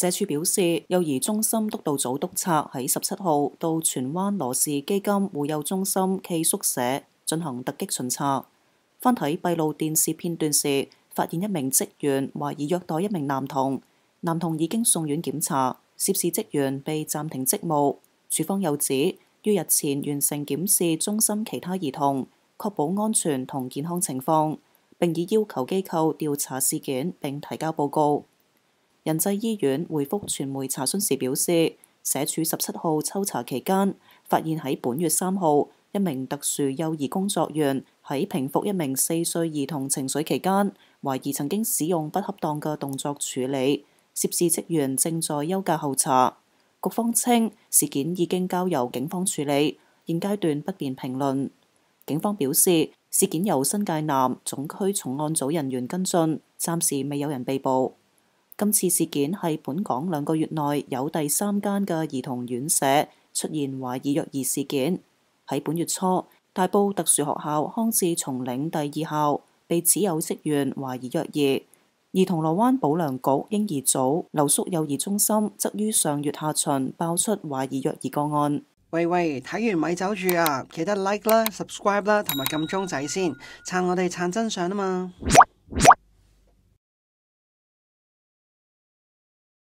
社署表示，幼兒中心督導組督察喺十七號到荃灣羅氏基金护幼中心暨宿舍進行突擊巡查，翻睇閉路電視片段時，發現一名職員懷疑虐待一名男童，男童已經送院檢查，涉事職員被暫停職務。署方又指於日前完成檢視中心其他兒童，確保安全同健康情況，並已要求機構調查事件並提交報告。仁济医院回复传媒查询时表示，社署十七号抽查期间，发现喺本月三号一名特殊幼儿工作员喺平复一名四岁儿童情绪期间，怀疑曾经使用不恰当嘅动作处理，涉事职员正在休假候查。局方称事件已经交由警方处理，现阶段不便评论。警方表示，事件由新界南总区重案组人员跟进，暂时未有人被捕。今次事件系本港两个月内有第三间嘅儿童院舍出现怀疑虐儿事件。喺本月初，大埔特殊学校康智松岭第二校被指有职员怀疑虐儿；而铜锣湾保良局婴儿组留宿幼儿中心，则于上月下旬爆出怀疑虐儿个案。喂喂，睇完咪走住啊！记得 like 啦、subscribe 啦，同埋揿钟仔先，撑我哋撑真相啊嘛！